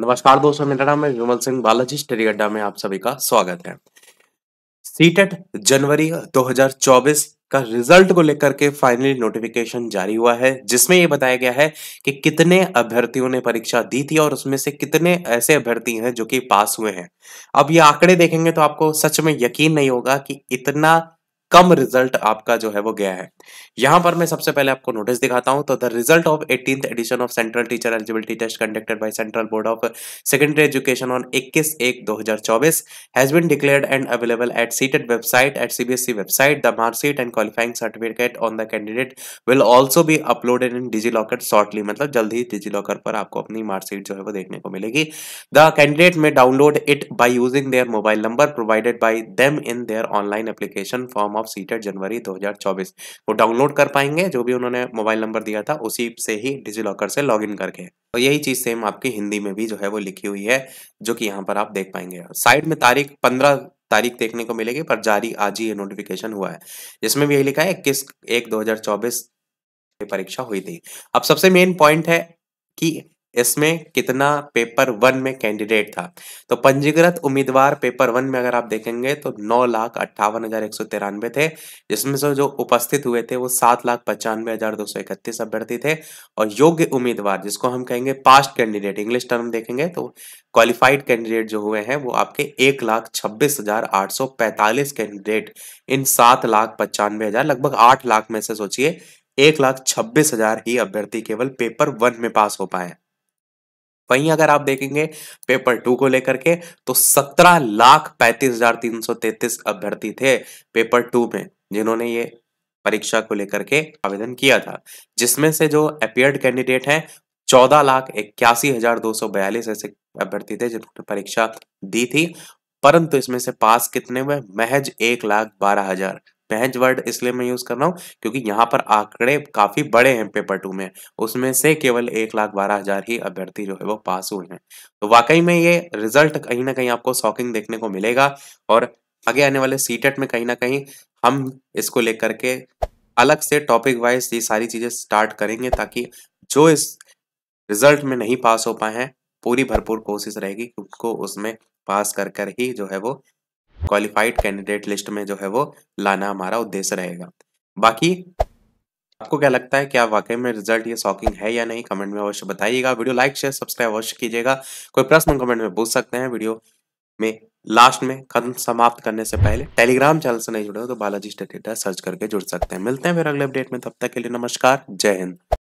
नमस्कार दोस्तों मेरा नाम है विमल सिंह बालाजी स्टडी अड्डा में आप सभी का स्वागत है सीटेट e जनवरी 2024 का रिजल्ट को लेकर के फाइनली नोटिफिकेशन जारी हुआ है जिसमें यह बताया गया है कि कितने अभ्यर्थियों ने परीक्षा दी थी और उसमें से कितने ऐसे अभ्यर्थी हैं जो कि पास हुए हैं अब ये आंकड़े देखेंगे तो आपको सच में यकीन नहीं होगा कि इतना कम रिजल्ट आपका जो है वो गया है यहां पर मैं सबसे पहले आपको नोटिस दिखाता हूं तो the result of eighteen edition of central teacher eligibility test conducted by central board of secondary education on 21 एक 2024 has been declared and available at CTET website at CBSE website the marksheet and qualifying certificate on the candidate will also भी uploaded in DigiLocker shortly मतलब जल्द ही digi locker पर आपको अपनी marksheet जो है वो देखने को मिलेगी the candidate may download it by using their mobile number provided by them in their online application form of CTET January 2024 वो डाउनलोड कर पाएंगे जो भी उन्होंने मोबाइल नंबर दिया था उसी से ही डिजी लॉकर से लॉग करके और तो यही चीज़ सेम आपकी हिंदी में भी जो है वो लिखी हुई है जो की यहाँ पर आप देख पाएंगे साइड में तारीख पंद्रह तारीख देखने को मिलेगी पर जारी आज ही ये नोटिफिकेशन हुआ है जिसमें भी यही लिखा है इक्कीस एक दो परीक्षा हुई थी अब सबसे मेन पॉइंट है कि इसमें कितना पेपर वन में कैंडिडेट था तो पंजीकृत उम्मीदवार पेपर वन में अगर आप देखेंगे तो नौ लाख अट्ठावन हजार एक सौ तिरानवे थे जिसमें से जो उपस्थित हुए थे वो सात लाख पचानवे हजार दो सौ इकतीस अभ्यर्थी थे और योग्य उम्मीदवार जिसको हम कहेंगे पास्ट कैंडिडेट इंग्लिश टर्म देखेंगे तो क्वालिफाइड कैंडिडेट जो हुए हैं वो आपके एक लाख छब्बीस हजार आठ सौ पैंतालीस कैंडिडेट इन सात लाख पचानवे हजार लगभग आठ लाख में से सोचिए एक लाख छब्बीस हजार ही अभ्यर्थी केवल पेपर वन में पास हो पाए वहीं अगर आप देखेंगे पेपर टू को लेकर के तो सत्रह लाख पैंतीस हजार तीन सौ तैतीस अभ्यर्थी थे पेपर टू में जिन्होंने ये परीक्षा को लेकर के आवेदन किया था जिसमें से जो अपियर्ड कैंडिडेट हैं चौदह लाख इक्यासी हजार दो सौ बयालीस ऐसे अभ्यर्थी थे जिन्होंने परीक्षा दी थी परंतु इसमें से पास कितने हुए महज एक लाख बारह हजार पहच वर्ड इसलिए मैं यूज कर रहा हूँ क्योंकि यहाँ पर आंकड़े काफी बड़े हैं पेपर टू में उसमें से केवल एक लाख बारह हजार ही अभ्यर्थी जो है वो पास हुए हैं तो वाकई में ये रिजल्ट कहीं ना कहीं आपको शॉकिंग देखने को मिलेगा और आगे आने वाले सीटेट e में कहीं ना कहीं हम इसको लेकर के अलग से टॉपिक वाइज ये सारी चीजें स्टार्ट करेंगे ताकि जो इस रिजल्ट में नहीं पास हो पाए हैं पूरी भरपूर कोशिश रहेगी कि उनको उसमें पास कर कर ही जो है वो क्वालिफाइड कैंडिडेट लिस्ट में जो है वो लाना हमारा उद्देश्य रहेगा बाकी आपको क्या लगता है क्या वाकई में रिजल्ट ये शॉकिंग है या नहीं कमेंट में अवश्य बताइएगा वीडियो लाइक शेयर सब्सक्राइब अवश्य कीजिएगा कोई प्रश्न कमेंट में पूछ सकते हैं वीडियो में लास्ट में खत्म समाप्त करने से पहले टेलीग्राम चैनल से नहीं जुड़े हो तो बालाजी स्टेट सर्च करके जुड़ सकते हैं मिलते हैं फिर अगले अपडेट में तब तक के लिए नमस्कार जय हिंद